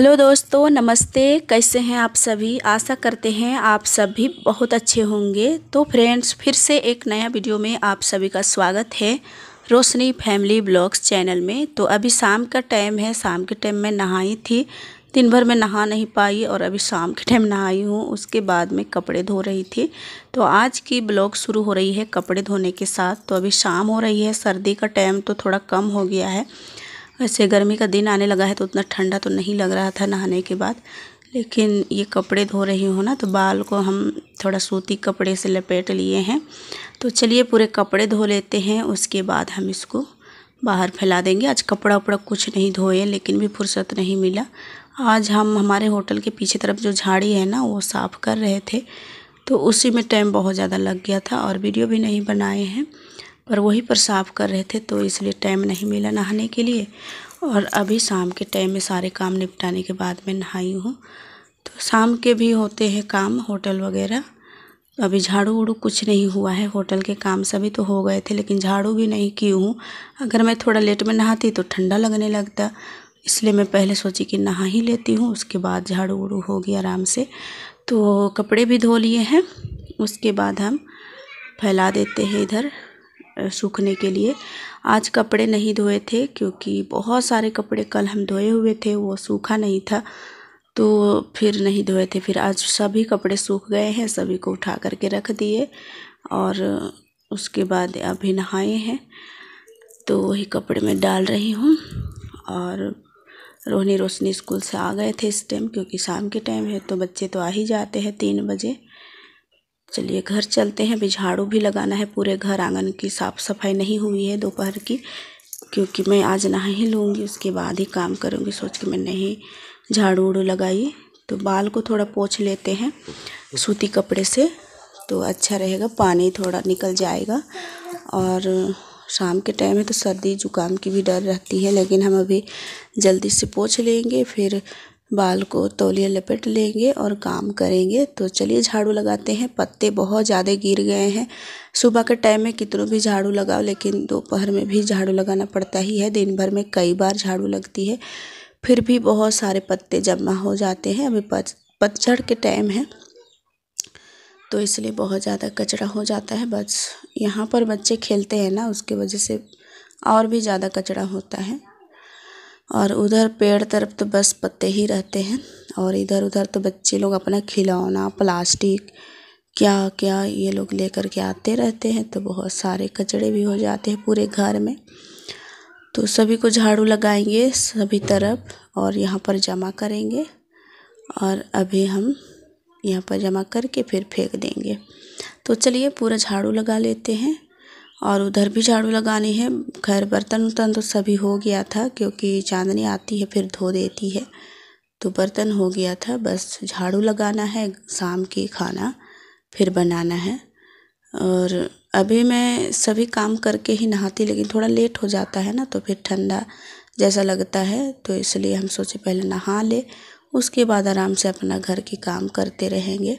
hello दोस्तों नमस्ते कैसे हैं आप सभी आशा करते हैं आप सभी बहुत अच्छे होंगे तो फ्रेंड्स फिर से एक नया वीडियो में आप सभी का स्वागत है रोशनी फैमिली ब्लॉग्स चैनल में तो अभी शाम का टाइम है शाम के टाइम में नहाई थी दिन भर में नहा नहीं पाई और अभी शाम के टाइम नहाई हूँ उसके बाद में कपड़े धो रही थी तो आज की ब्लॉग शुरू हो रही है कपड़े धोने के साथ तो अभी शाम हो रही है सर्दी का टाइम तो थोड़ा कम हो गया है वैसे गर्मी का दिन आने लगा है तो उतना ठंडा तो नहीं लग रहा था नहाने के बाद लेकिन ये कपड़े धो रही हूँ ना तो बाल को हम थोड़ा सूती कपड़े से लपेट लिए हैं तो चलिए पूरे कपड़े धो लेते हैं उसके बाद हम इसको बाहर फैला देंगे आज कपड़ा उपड़ा कुछ नहीं धोए लेकिन भी फुर्सत नहीं मिला आज हम हमारे होटल के पीछे तरफ जो झाड़ी है ना वो साफ़ कर रहे थे तो उसी में टाइम बहुत ज़्यादा लग गया था और वीडियो भी नहीं बनाए हैं पर वहीं पर साफ़ कर रहे थे तो इसलिए टाइम नहीं मिला नहाने के लिए और अभी शाम के टाइम में सारे काम निपटाने के बाद मैं नहाई हूँ तो शाम के भी होते हैं काम होटल वगैरह अभी झाड़ू उड़ू कुछ नहीं हुआ है होटल के काम सभी तो हो गए थे लेकिन झाड़ू भी नहीं की हूँ अगर मैं थोड़ा लेट में नहाती तो ठंडा लगने लगता इसलिए मैं पहले सोची कि नहा ही लेती हूँ उसके बाद झाड़ू उड़ू होगी आराम से तो कपड़े भी धो लिए हैं उसके बाद हम फैला देते हैं इधर सूखने के लिए आज कपड़े नहीं धोए थे क्योंकि बहुत सारे कपड़े कल हम धोए हुए थे वो सूखा नहीं था तो फिर नहीं धोए थे फिर आज सभी कपड़े सूख गए हैं सभी को उठा करके रख दिए और उसके बाद अभी नहाए हैं तो वही कपड़े में डाल रही हूँ और रोहनी रोशनी स्कूल से आ गए थे इस टाइम क्योंकि शाम के टाइम है तो बच्चे तो आ ही जाते हैं तीन बजे चलिए घर चलते हैं अभी झाड़ू भी लगाना है पूरे घर आंगन की साफ़ सफाई नहीं हुई है दोपहर की क्योंकि मैं आज नहा ही लूँगी उसके बाद ही काम करूँगी सोच के मैं नहीं झाड़ू उड़ू लगाई तो बाल को थोड़ा पोछ लेते हैं सूती कपड़े से तो अच्छा रहेगा पानी थोड़ा निकल जाएगा और शाम के टाइम में तो सर्दी जुकाम की भी डर रहती है लेकिन हम अभी जल्दी से पोछ लेंगे फिर बाल को तौलिया लपेट लेंगे और काम करेंगे तो चलिए झाड़ू लगाते हैं पत्ते बहुत ज़्यादा गिर गए हैं सुबह के टाइम में कितनों भी झाड़ू लगाओ लेकिन दोपहर में भी झाड़ू लगाना पड़ता ही है दिन भर में कई बार झाड़ू लगती है फिर भी बहुत सारे पत्ते जमा हो जाते हैं अभी पतझड़ के टाइम है तो इसलिए बहुत ज़्यादा कचरा हो जाता है बस यहाँ पर बच्चे खेलते हैं ना उसके वजह से और भी ज़्यादा कचरा होता है और उधर पेड़ तरफ तो बस पत्ते ही रहते हैं और इधर उधर तो बच्चे लोग अपना खिलौना प्लास्टिक क्या क्या ये लोग लेकर के आते रहते हैं तो बहुत सारे कचड़े भी हो जाते हैं पूरे घर में तो सभी को झाड़ू लगाएंगे सभी तरफ और यहाँ पर जमा करेंगे और अभी हम यहाँ पर जमा करके फिर फेंक देंगे तो चलिए पूरा झाड़ू लगा लेते हैं और उधर भी झाड़ू लगानी है खैर बर्तन उर्तन तो सभी हो गया था क्योंकि चांदनी आती है फिर धो देती है तो बर्तन हो गया था बस झाड़ू लगाना है शाम की खाना फिर बनाना है और अभी मैं सभी काम करके ही नहाती लेकिन थोड़ा लेट हो जाता है ना तो फिर ठंडा जैसा लगता है तो इसलिए हम सोचे पहले नहा ले उसके बाद आराम से अपना घर के काम करते रहेंगे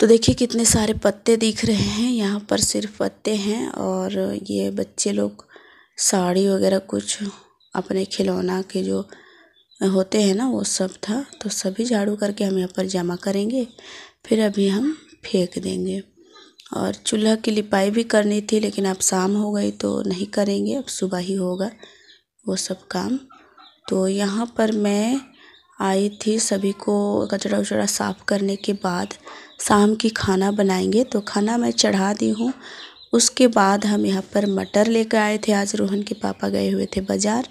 तो देखिए कितने सारे पत्ते दिख रहे हैं यहाँ पर सिर्फ पत्ते हैं और ये बच्चे लोग साड़ी वगैरह कुछ अपने खिलौना के जो होते हैं ना वो सब था तो सभी झाड़ू करके हम यहाँ पर जमा करेंगे फिर अभी हम फेंक देंगे और चूल्हा की लिपाई भी करनी थी लेकिन अब शाम हो गई तो नहीं करेंगे अब सुबह ही होगा वो सब काम तो यहाँ पर मैं आई थी सभी को कचरा उचरा साफ़ करने के बाद शाम की खाना बनाएंगे तो खाना मैं चढ़ा दी हूँ उसके बाद हम यहाँ पर मटर लेकर आए थे आज रोहन के पापा गए हुए थे बाज़ार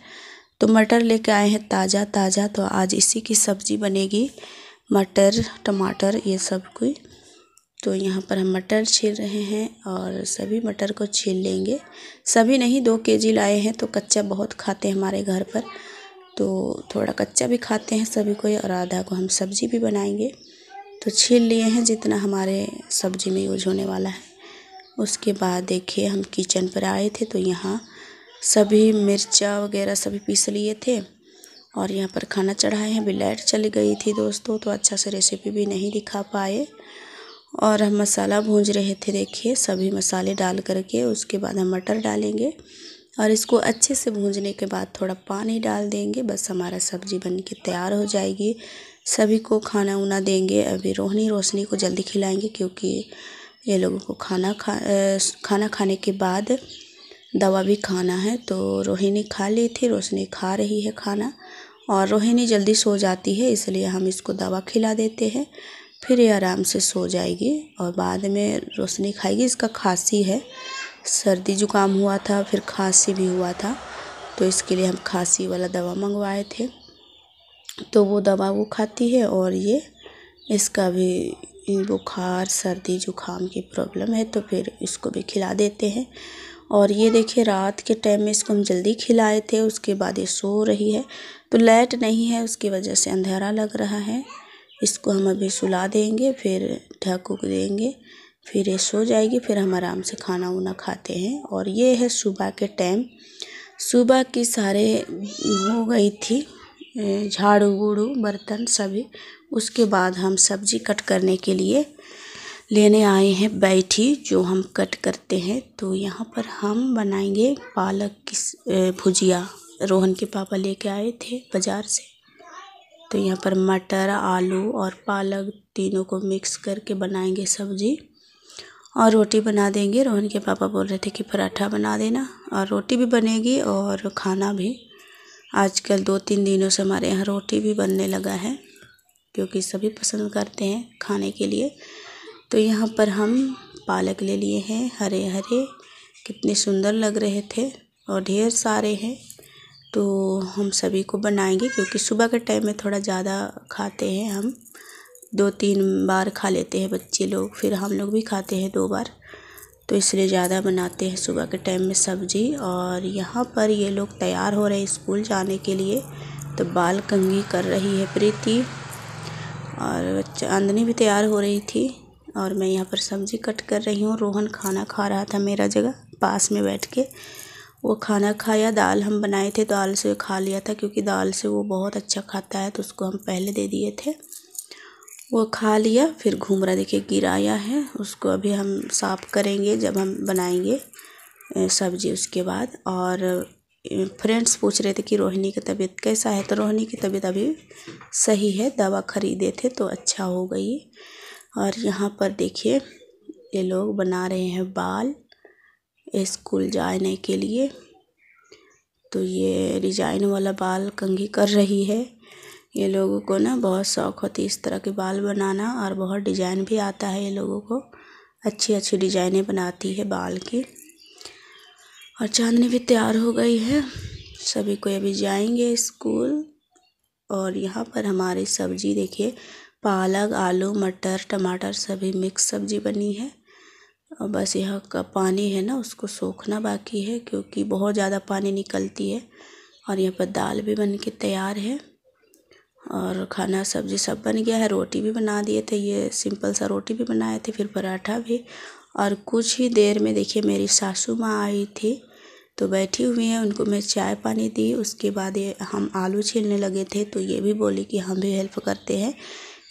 तो मटर लेकर आए हैं ताज़ा ताज़ा तो आज इसी की सब्ज़ी बनेगी मटर टमाटर ये सब कोई तो यहाँ पर हम मटर छील रहे हैं और सभी मटर को छील लेंगे सभी नहीं दो के जी लाए हैं तो कच्चा बहुत खाते हैं हमारे घर पर तो थोड़ा कच्चा भी खाते हैं सभी को और आधा को हम सब्ज़ी भी बनाएंगे तो छील लिए हैं जितना हमारे सब्ज़ी में यूज होने वाला है उसके बाद देखिए हम किचन पर आए थे तो यहाँ सभी मिर्चा वगैरह सभी पीस लिए थे और यहाँ पर खाना चढ़ाए हैं अभी लाइट चली गई थी दोस्तों तो अच्छा से रेसिपी भी नहीं दिखा पाए और हम मसाला भूंज रहे थे देखिए सभी मसाले डाल करके उसके बाद हम मटर डालेंगे और इसको अच्छे से भूंजने के बाद थोड़ा पानी डाल देंगे बस हमारा सब्ज़ी बन के तैयार हो जाएगी सभी को खाना उना देंगे अभी रोहनी रोशनी को जल्दी खिलाएँगे क्योंकि ये लोगों को खाना खा खाना खाने के बाद दवा भी खाना है तो रोहिणी खा ली थी रोशनी खा रही है खाना और रोहिणी जल्दी सो जाती है इसलिए हम इसको दवा खिला देते हैं फिर ये आराम से सो जाएगी और बाद में रोशनी खाएगी इसका खांसी है सर्दी जुकाम हुआ था फिर खांसी भी हुआ था तो इसके लिए हम खांसी वाला दवा मंगवाए थे तो वो दवा वो खाती है और ये इसका भी बुखार सर्दी जुकाम की प्रॉब्लम है तो फिर इसको भी खिला देते हैं और ये देखिए रात के टाइम में इसको हम जल्दी खिलाए थे उसके बाद ये सो रही है तो लाइट नहीं है उसकी वजह से अंधेरा लग रहा है इसको हम अभी सुला देंगे फिर ढक उक देंगे फिर ये सो जाएगी फिर हम आराम से खाना उना खाते हैं और ये है सुबह के टाइम सुबह की सारे हो गई थी झाड़ू वूडू बर्तन सभी उसके बाद हम सब्जी कट करने के लिए लेने आए हैं बैठी जो हम कट करते हैं तो यहाँ पर हम बनाएंगे पालक की भुजिया रोहन के पापा लेके आए थे बाज़ार से तो यहाँ पर मटर आलू और पालक तीनों को मिक्स करके बनाएंगे सब्जी और रोटी बना देंगे रोहन के पापा बोल रहे थे कि पराठा बना देना और रोटी भी बनेगी और खाना भी आजकल दो तीन दिनों से हमारे यहाँ रोटी भी बनने लगा है क्योंकि सभी पसंद करते हैं खाने के लिए तो यहाँ पर हम पालक ले लिए हैं हरे हरे कितने सुंदर लग रहे थे और ढेर सारे हैं तो हम सभी को बनाएंगे क्योंकि सुबह के टाइम में थोड़ा ज़्यादा खाते हैं हम दो तीन बार खा लेते हैं बच्चे लोग फिर हम लोग भी खाते हैं दो बार तो इसलिए ज़्यादा बनाते हैं सुबह के टाइम में सब्ज़ी और यहाँ पर ये लोग तैयार हो रहे हैं स्कूल जाने के लिए तो बाल कंगी कर रही है प्रीति और चांदनी भी तैयार हो रही थी और मैं यहाँ पर सब्ज़ी कट कर रही हूँ रोहन खाना खा रहा था मेरा जगह पास में बैठ के वो खाना खाया दाल हम बनाए थे दाल से खा लिया था क्योंकि दाल से वो बहुत अच्छा खाता है तो उसको हम पहले दे दिए थे वो खा लिया फिर घूम रहा देखिए गिराया है उसको अभी हम साफ़ करेंगे जब हम बनाएंगे सब्जी उसके बाद और फ्रेंड्स पूछ रहे थे कि रोहिणी की तबीयत कैसा है तो रोहिणी की तबीयत अभी सही है दवा ख़रीदे थे तो अच्छा हो गई और यहाँ पर देखिए ये लोग बना रहे हैं बाल स्कूल जाने के लिए तो ये रिजाइन वाला बाल कंघी कर रही है ये लोगों को ना बहुत शौक होती है इस तरह के बाल बनाना और बहुत डिजाइन भी आता है ये लोगों को अच्छी अच्छी डिजाइनें बनाती है बाल की और चांदनी भी तैयार हो गई है सभी कोई अभी जाएंगे स्कूल और यहाँ पर हमारी सब्जी देखिए पालक आलू मटर टमाटर सभी मिक्स सब्जी बनी है और बस यहाँ का पानी है ना उसको सोखना बाकी है क्योंकि बहुत ज़्यादा पानी निकलती है और यहाँ पर दाल भी बन के तैयार है और खाना सब्जी सब बन गया है रोटी भी बना दिए थे ये सिंपल सा रोटी भी बनाए थे फिर पराठा भी और कुछ ही देर में देखिए मेरी सासू माँ आई थी तो बैठी हुई हैं उनको मैं चाय पानी दी उसके बाद ये हम आलू छीलने लगे थे तो ये भी बोली कि हम भी हेल्प करते हैं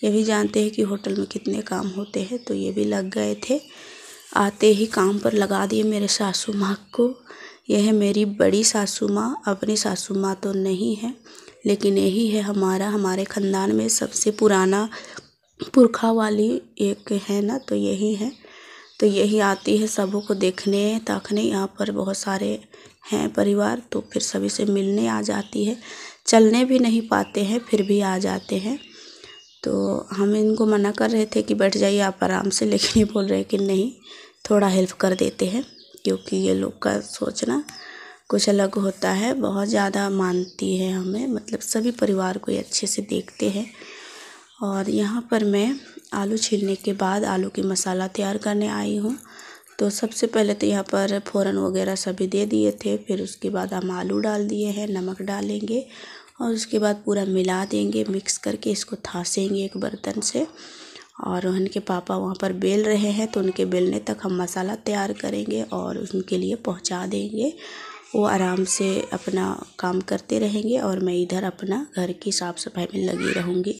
ये भी जानते हैं कि होटल में कितने काम होते हैं तो ये भी लग गए थे आते ही काम पर लगा दिए मेरे सासू माँ को यह है मेरी बड़ी सासू माँ अपनी सासू माँ तो नहीं है लेकिन यही है हमारा हमारे ख़ानदान में सबसे पुराना पुरखा वाली एक है ना तो यही है तो यही आती है सबों को देखने ताकने यहाँ पर बहुत सारे हैं परिवार तो फिर सभी से मिलने आ जाती है चलने भी नहीं पाते हैं फिर भी आ जाते हैं तो हम इनको मना कर रहे थे कि बैठ जाइए आप आराम से लेकिन ये बोल रहे कि नहीं थोड़ा हेल्प कर देते हैं क्योंकि ये लोग का सोचना कुछ अलग होता है बहुत ज़्यादा मानती है हमें मतलब सभी परिवार को ये अच्छे से देखते हैं और यहाँ पर मैं आलू छीलने के बाद आलू की मसाला तैयार करने आई हूँ तो सबसे पहले तो यहाँ पर फ़ौरन वगैरह सभी दे दिए थे फिर उसके बाद हम आलू डाल दिए हैं नमक डालेंगे और उसके बाद पूरा मिला देंगे मिक्स करके इसको थासेंगे एक बर्तन से और रोहन के पापा वहाँ पर बेल रहे हैं तो उनके बेलने तक हम मसाला तैयार करेंगे और उनके लिए पहुँचा देंगे वो आराम से अपना काम करते रहेंगे और मैं इधर अपना घर की साफ सफाई में लगी रहूँगी